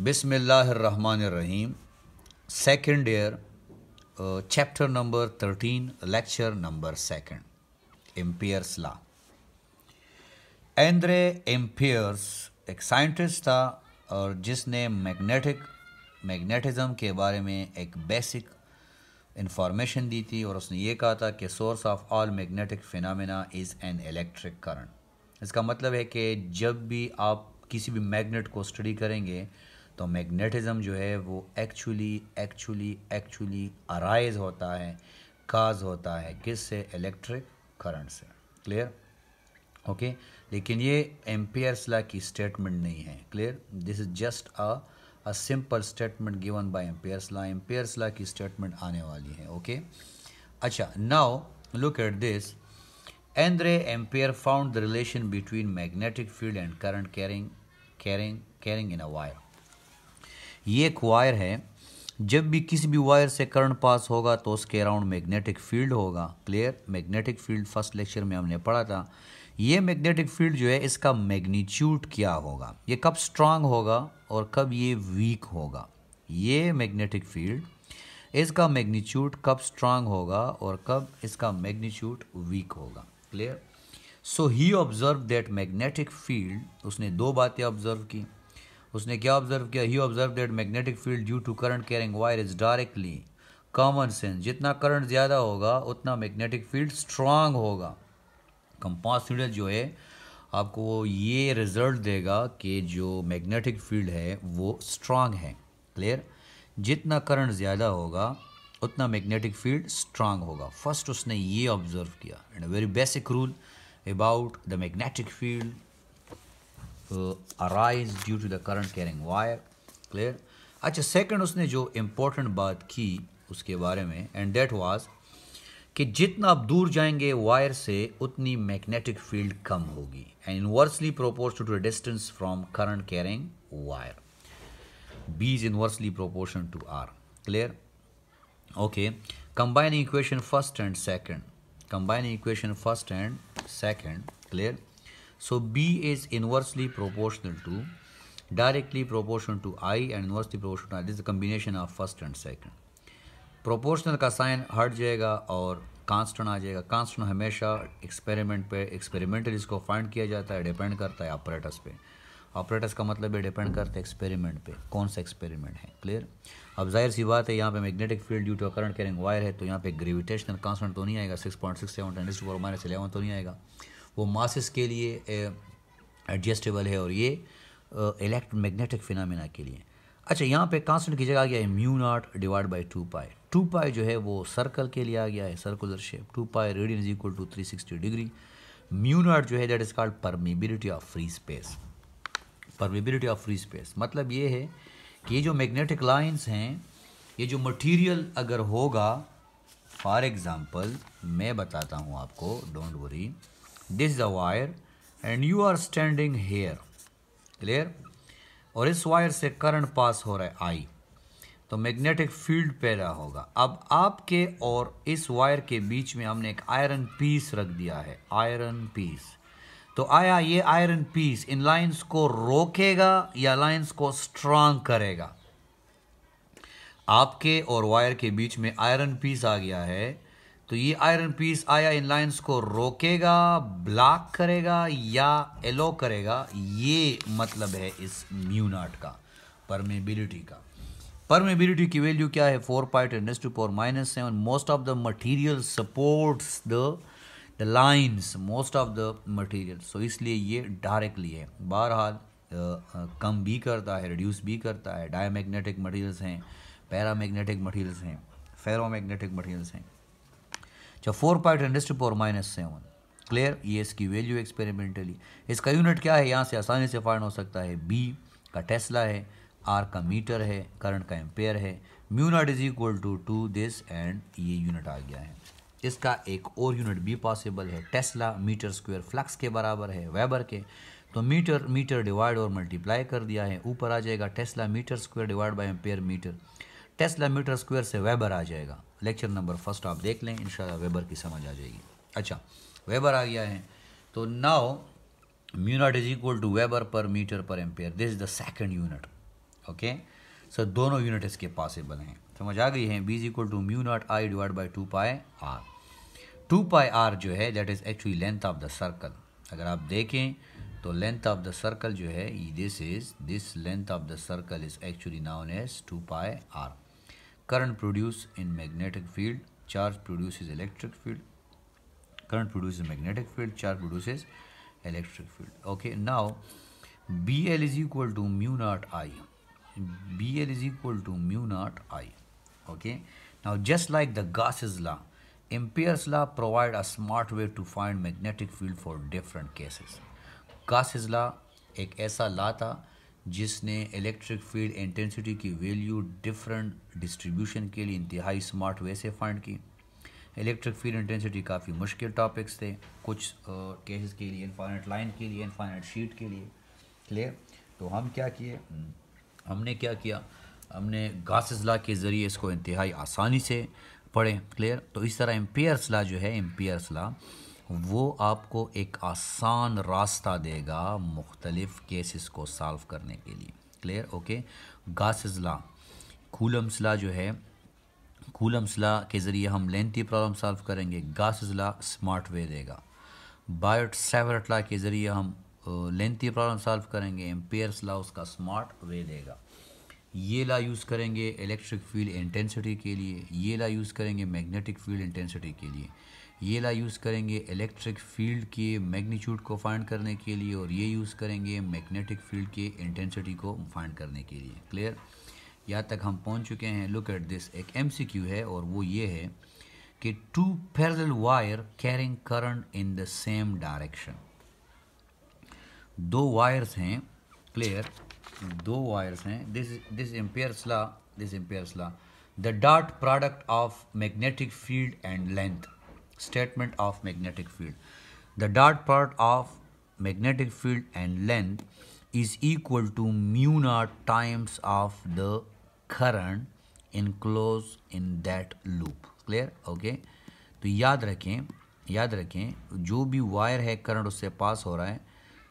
बिसमीम second year chapter number thirteen lecture number second Ampere's law Andre Ampere's एक scientist था और जिसने मैग्नेटिक मैग्नेटिज्म के बारे में एक बेसिक इन्फॉर्मेशन दी थी और उसने ये कहा था कि source of all magnetic phenomena is an electric current इसका मतलब है कि जब भी आप किसी भी मैग्नेट को स्टडी करेंगे तो मैग्नेटिज्म जो है वो एक्चुअली एक्चुअली एक्चुअली अराइज होता है काज होता है किस से इलेक्ट्रिक करंट से क्लियर ओके लेकिन ये एम्पियर्सला की स्टेटमेंट नहीं है clear this is just a a simple statement given by Ampere's law Ampere's law की स्टेटमेंट आने वाली है ओके okay? अच्छा now look at this Andre Ampere found the relation between magnetic field and current carrying carrying carrying in a wire ये एक wire है जब भी किसी भी वायर से करंट पास होगा तो उसके अराउंड मैग्नेटिक फील्ड होगा clear magnetic field first lecture में हमने पढ़ा था ये मैग्नेटिक फील्ड जो है इसका मैग्नीट्यूड क्या होगा ये कब स्ट्रांग होगा और कब ये वीक होगा ये मैग्नेटिक फील्ड इसका मैग्नीट्यूड कब स्ट्रांग होगा और कब इसका मैग्नीट्यूड वीक होगा clear so he observe that magnetic field उसने दो बातें ऑब्जर्व की उसने क्या ऑब्जर्व किया he observe that magnetic field due to current carrying wire is directly common sense जितना करंट ज़्यादा होगा उतना मैग्नेटिक फील्ड स्ट्रांग होगा कंपास न्यूडल जो है आपको ये रिजल्ट देगा कि जो मैग्नेटिक फील्ड है वो स्ट्रांग है क्लियर जितना करंट ज़्यादा होगा उतना मैग्नेटिक फील्ड स्ट्रांग होगा फर्स्ट उसने ये ऑब्जर्व किया and very basic rule about the magnetic field arise due to the current carrying wire clear अच्छा सेकंड उसने जो इम्पोर्टेंट बात की उसके बारे में एंड देट वाज कि जितना आप दूर जाएंगे वायर से उतनी मैग्नेटिक फील्ड कम होगी and inversely proportional to distance from current carrying wire B is inversely proportion to R clear okay combine equation first and second combine equation first and second clear So B is inversely proportional to, directly proportional to I and inversely proportional to I. This is a combination of first and second. proportional ka sign hat jayega aur constant aa jayega constant hamesha experiment pe experimental isko find kiya jata hai depend karta hai apparatus pe operators का मतलब ये depend करता है experiment पे कौन सा experiment है clear अब जाहिर सी बात है यहाँ पे magnetic field due to current carrying wire है तो यहाँ पे ग्रेविटेशनल कांस्टेंट तो नहीं आएगा six point six seven ten to minus eleven तो नहीं आएगा वो मासिस के लिए एडजस्टेबल है और ये इलेक्ट्रोमैग्नेटिक फिनमिना के लिए अच्छा यहाँ पे कांस्टेंट की जगह आ गया है mu naught divide by two pi two pi जो है वो सर्कल के लिए आ गया है circular shape two pi radian is equal to three sixty degree mu naught जो है that is called permeability of free space permeability of free space मतलब ये है कि ये जो मैग्नेटिक लाइन्स हैं ये जो मटीरियल अगर होगा फॉर एग्ज़ाम्पल मैं बताता हूँ आपको don't worry this is a wire and you are standing here clear और इस वायर से करंट पास हो रहा है आई तो मैग्नेटिक फील्ड पैदा होगा अब आपके और इस वायर के बीच में हमने एक आयरन पीस रख दिया है आयरन पीस तो आया ये आयरन पीस इन लाइंस को रोकेगा या लाइंस को स्ट्रांग करेगा आपके और वायर के बीच में आयरन पीस आ गया है तो ये आयरन पीस आया इन लाइन्स को रोकेगा ब्लॉक करेगा या एलो करेगा ये मतलब है इस म्यूनाट का परमेबिलिटी का परमेबिलिटी की वैल्यू क्या है four point and to four minus seven most of the material supports the the lines most of the material so इसलिए ये डायरेक्टली है बहरहाल कम भी करता है रिड्यूस भी करता है डायमैग्नेटिक मटेरियल्स हैं पैरामैग्नेटिक मटेरियल्स हैं फेरोमैग्नेटिक मटेरियल्स हैं अच्छा four pi ten to four minus seven clear ये इसकी वैल्यू एक्सपेरिमेंटली इसका यूनिट क्या है यहाँ से आसानी से फाइंड हो सकता है बी का टेस्ला है आर का मीटर है करंट का एम्पेयर है mu naught is equal to to this and ये यूनिट आ गया है इसका एक और यूनिट भी पॉसिबल है टेस्ला मीटर स्क्वायर फ्लक्स के बराबर है वेबर के तो मीटर मीटर डिवाइड और मल्टीप्लाई कर दिया है ऊपर आ जाएगा tesla metre square divide by ampere metre tesla metre square से वेबर आ जाएगा लेक्चर नंबर फर्स्ट आप देख लें इनशाला वेबर की समझ आ जाएगी अच्छा वेबर आ गया है तो now mu naught is equal to weber per metre per ampere this is the second unit okay so दोनों यूनिट इसके पॉसिबल हैं समझ आ गई है B is equal to mu naught I divide by two pi R two pi R जो है that is actually length of the circle अगर आप देखें तो लेंथ ऑफ द सर्कल जो है this is this length of the circle is actually known as two pi R current produced in magnetic field charge produces electric field current produces magnetic field charge produces electric field okay now bl is equal to mu naught i bl is equal to mu naught i okay now just like the gauss's law ampere's law provide a smart way to find magnetic field for different cases gauss's law ek aisa law tha जिसने electric field intensity की value different distribution के लिए इंतहाई smart way से find की electric field intensity काफ़ी मुश्किल topics थे कुछ केसेस के लिए इनफाइनट लाइन के लिए इनफाइनट शीट के लिए क्लियर तो हम क्या किए हम्म, हमने क्या किया हमने गासेस ला के ज़रिए इसको इंतहाई आसानी से पढ़े क्लियर तो इस तरह एम्पियर्स ला जो है एम्पियर्स ला वो आपको एक आसान रास्ता देगा मुख्तलिफ़ केसेस को सॉल्व करने के लिए क्लियर ओके गासज कूलमसला जो है कूलमसला के ज़रिए हम लेंथी प्रॉब्लम सॉल्व करेंगे गासज स्मार्ट वे देगा बायोट सेवरटला के ज़रिए हम लेंथी प्रॉब्लम सॉल्व करेंगे एम्पेयर्स ला उसका स्मार्ट वे देगा ये ला यूज़ करेंगे इलेक्ट्रिक फील्ड इंटेंसिटी के लिए ये ला यूज़ करेंगे मैग्नेटिक फील्ड इंटेंसिटी के लिए ये ला यूज़ करेंगे इलेक्ट्रिक फील्ड के मैग्नीट्यूड को फाइंड करने के लिए और ये यूज़ करेंगे मैग्नेटिक फील्ड के इंटेंसिटी को फाइंड करने के लिए क्लियर यहाँ तक हम पहुँच चुके हैं लुक एट दिस एक एम है और वो ये है कि two parallel wire carrying current in the same direction दो वायर्स हैं क्लियर दो वायर्स हैं this this Ampere law this Ampere's law the dot product of magnetic field and length statement of magnetic field. The dot product of magnetic field and length is equal to mu naught times of the current enclosed in that loop. Clear? Okay. तो याद रखें याद रखें जो भी wire है current उससे पास हो रहा है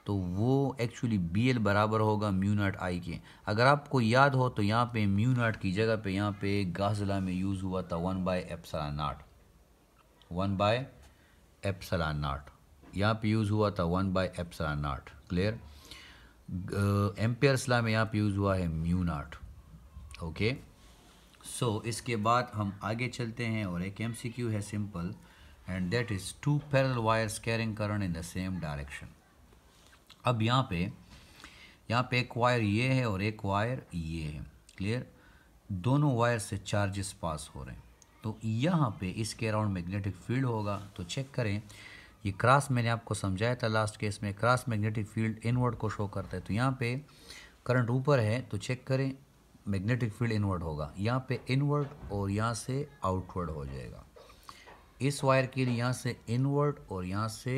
तो वो एक्चुअली बी एल बराबर होगा म्यू नाट आई के अगर आपको याद हो तो यहाँ पे म्यू नाट की जगह पे यहाँ पे गाजला में यूज़ हुआ था one by epsilon naught one by epsilon naught यहाँ पे यूज़ हुआ था one by epsilon naught clear Ampere's law में यहाँ पे यूज़ हुआ है म्यू नाट ओके सो इसके बाद हम आगे चलते हैं और एक एम सी क्यू है simple and that is two parallel wires carrying current in the same direction अब यहाँ पे यहाँ पे एक वायर ये है और एक वायर ये है क्लियर दोनों वायर से चार्जेस पास हो रहे हैं तो यहाँ पे इसके अराउंड मैग्नेटिक फील्ड होगा तो चेक करें ये क्रॉस मैंने आपको समझाया था लास्ट केस में क्रॉस मैग्नेटिक फील्ड इनवर्ड को शो करता है तो यहाँ पे करंट ऊपर है तो चेक करें मैग्नेटिक फील्ड इनवर्ड होगा यहाँ पे इनवर्ड और यहाँ से आउटवर्ड हो जाएगा इस वायर के लिए यहाँ से इनवर्ड और यहाँ से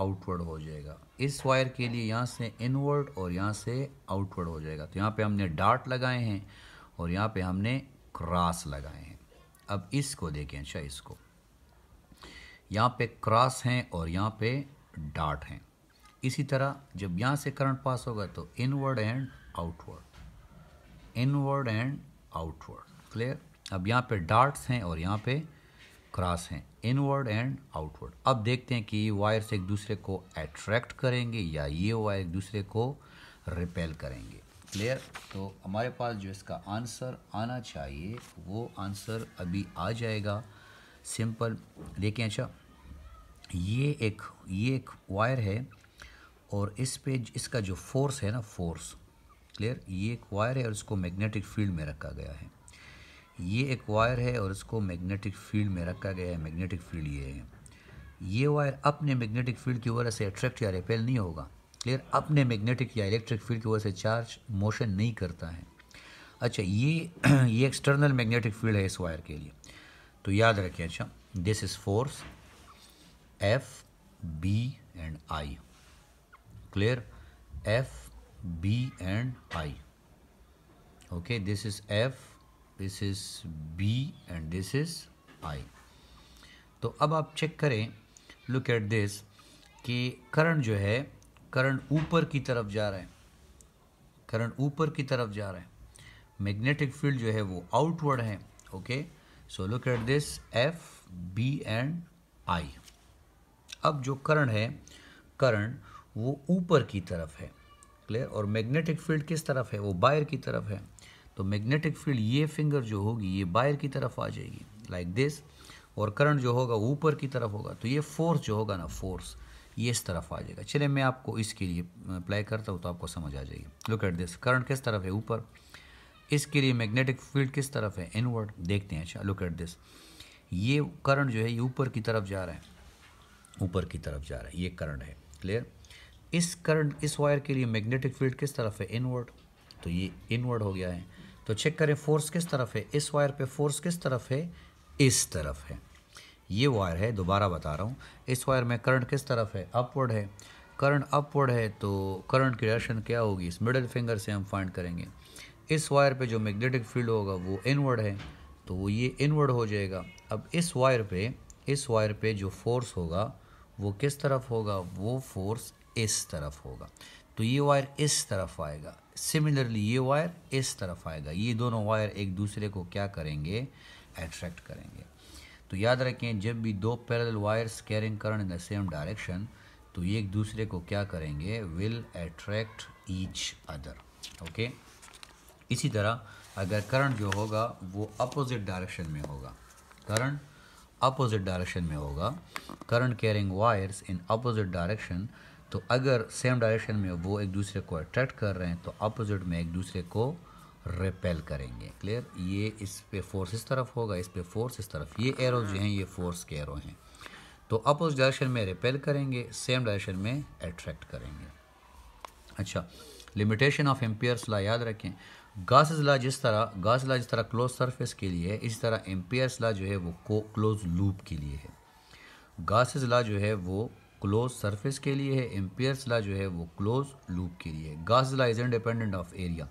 आउटवर्ड हो जाएगा इस वायर के लिए यहाँ से इनवर्ड और यहाँ से आउटवर्ड हो जाएगा तो यहाँ पर हमने डार्ट लगाए हैं और यहाँ पर हमने क्रॉस लगाए हैं अब इसको देखें अच्छा इसको यहाँ पे क्रॉस हैं और यहाँ पे डॉट हैं इसी तरह जब यहाँ से करंट पास होगा तो inward and outward inward and outward clear अब यहाँ पे डार्ट्स हैं और यहाँ पे क्रॉस हैं इनवर्ड एंड आउटवर्ड अब देखते हैं कि ये वायर्स एक दूसरे को अट्रैक्ट करेंगे या ये वायर एक दूसरे को रिपेल करेंगे क्लियर तो हमारे पास जो इसका आंसर आना चाहिए वो आंसर अभी आ जाएगा सिंपल देखें अच्छा ये एक ये एक वायर है और इस पे इसका जो फोर्स है ना फोर्स क्लियर ये एक वायर है और इसको मैग्नेटिक फील्ड में रखा गया है ये एक वायर है और इसको मैग्नेटिक फील्ड में रखा गया है मैग्नेटिक फील्ड ये है ये वायर अपने मैग्नेटिक फील्ड की वजह से अट्रैक्ट या रिपेल नहीं होगा क्लियर अपने मैग्नेटिक या इलेक्ट्रिक फील्ड की वजह से चार्ज मोशन नहीं करता है अच्छा ये ये एक्सटर्नल मैग्नेटिक फील्ड है इस वायर के लिए तो याद रखें अच्छा this is force F B and I clear F B and I okay this is F this is B and this is I तो अब आप चेक करें लुक एट दिस कि करंट जो है करंट ऊपर की तरफ जा रहा है करंट ऊपर की तरफ जा रहा है मैग्नेटिक फील्ड जो है वो आउटवर्ड है okay so look at this F B and I अब जो करंट है करंट वो ऊपर की तरफ है क्लियर और मैग्नेटिक फील्ड किस तरफ है वो बायर की तरफ है तो मैग्नेटिक फील्ड ये फिंगर जो होगी ये बायर की तरफ आ जाएगी लाइक like दिस और करंट जो होगा ऊपर की तरफ होगा तो ये फोर्स जो होगा ना फोर्स ये इस तरफ आ जाएगा चलिए मैं आपको इसके लिए अप्लाई करता हूँ तो आपको समझ आ जाएगी लुक एट दिस करंट किस तरफ है ऊपर इसके लिए मैग्नेटिक फील्ड किस तरफ है इनवर्ड देखते हैं अच्छा लुक एट दिस ये करंट जो है ये ऊपर की तरफ जा रहा है ऊपर की तरफ जा रहा है ये करंट है क्लियर इस करंट इस वायर के लिए मैग्नेटिक फील्ड किस तरफ है इनवर्ड तो ये इनवर्ड हो गया है तो चेक करें फोर्स किस तरफ है इस वायर पे फोर्स किस तरफ है इस तरफ है ये वायर है दोबारा बता रहा हूँ इस वायर में करंट किस तरफ है अपवर्ड है करंट अपवर्ड है तो करंट की डायरेक्शन क्या होगी इस मिडल फिंगर से हम फाइंड करेंगे इस वायर पे जो मैग्नेटिक फील्ड होगा वो इनवर्ड है तो वो ये इनवर्ड हो जाएगा अब इस वायर पे इस वायर पे जो फोर्स होगा वो किस तरफ होगा वो फोर्स इस तरफ होगा तो ये वायर इस तरफ आएगा सिमिलरली ये वायर इस तरफ आएगा ये दोनों वायर एक दूसरे को क्या करेंगे एट्रैक्ट करेंगे तो याद रखें जब भी दो parallel wires carrying current in the same direction तो ये एक दूसरे को क्या करेंगे will attract each other okay इसी तरह अगर करंट जो होगा वो अपोजिट डायरेक्शन में होगा करंट अपोजिट डायरेक्शन में होगा current carrying wires in opposite direction तो अगर सेम डायरेक्शन में वो एक दूसरे को अट्रैक्ट कर रहे हैं तो अपोजिट में एक दूसरे को रिपेल करेंगे क्लियर ये इस पे फोर्स इस तरफ होगा इस पे फोर्स इस तरफ ये एरो जो हैं ये फोर्स के एरो हैं तो अब उस डायरेक्शन में रिपेल करेंगे सेम डायरेक्शन में अट्रैक्ट करेंगे अच्छा लिमिटेशन ऑफ एम्पियर्स ला याद रखें गासेस ला जिस तरह गास ला जिस तरह क्लोज सरफेस के लिए है इसी तरह एम्पियर्स ला जो है वो को क्लोज लूप के लिए है गासेस ला जो है वो क्लोज सरफेस के लिए है एम्पियर्स ला जो है वो क्लोज लूप के लिए है Gauss law is independent of area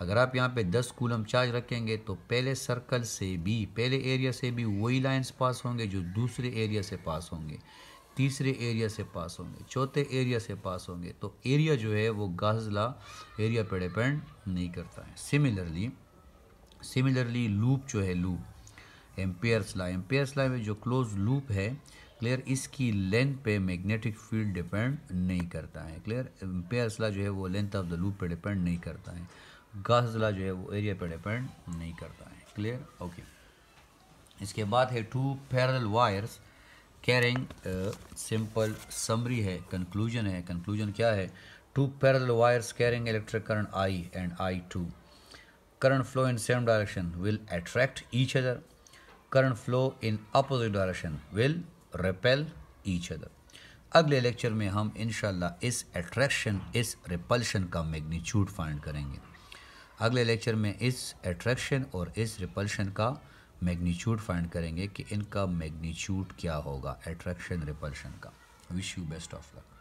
अगर आप यहाँ पे 10 कूलम चार्ज रखेंगे तो पहले सर्कल से भी पहले एरिया से भी वही लाइंस पास होंगे जो दूसरे एरिया से पास होंगे तीसरे एरिया से पास होंगे चौथे एरिया से पास होंगे तो एरिया जो है वो गाजला एरिया पर डिपेंड नहीं करता है सिमिलरली सिमिलरली लूप जो है loop Ampere's law Ampere's law में जो क्लोज लूप है क्लियर इसकी लेंथ पे मैग्नेटिक फील्ड डिपेंड नहीं करता है क्लियर एम्पेयर्स ला जो है वो लेंथ ऑफ द लूप पे डिपेंड नहीं करता है गाजला जो है वो एरिया पर डिपेंड नहीं करता है क्लियर ओके इसके बाद है two parallel wires carrying simple summary है कंक्लूजन है कंक्लूजन क्या है two parallel wires carrying electric current I and I two current flow in same direction will attract each other current flow in opposite direction will repel each other अगले lecture में हम इनशाला इस attraction इस repulsion का magnitude find करेंगे अगले lecture में इस एट्रैक्शन और इस रिपल्शन का मैग्नीट्यूड फाइंड करेंगे कि इनका मैग्नीट्यूड क्या होगा एट्रैक्शन रिपल्शन का wish you best of luck